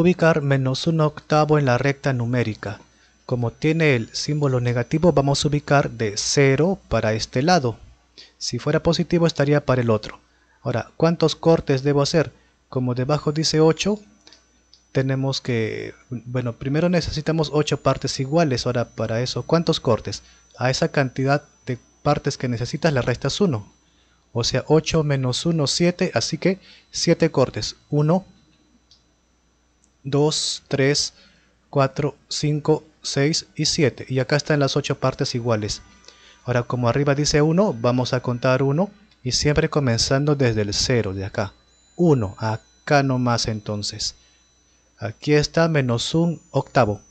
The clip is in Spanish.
ubicar menos un octavo en la recta numérica. Como tiene el símbolo negativo vamos a ubicar de 0 para este lado. Si fuera positivo estaría para el otro. Ahora, ¿cuántos cortes debo hacer? Como debajo dice 8, tenemos que... Bueno, primero necesitamos 8 partes iguales. Ahora, para eso, ¿cuántos cortes? A esa cantidad de partes que necesitas le restas 1. O sea, 8 menos 1, 7. Así que 7 cortes. 1, 2, 3, 4, 5, 6 y 7. Y acá están las 8 partes iguales. Ahora como arriba dice 1, vamos a contar 1 y siempre comenzando desde el 0, de acá. 1, acá nomás entonces. Aquí está menos un octavo.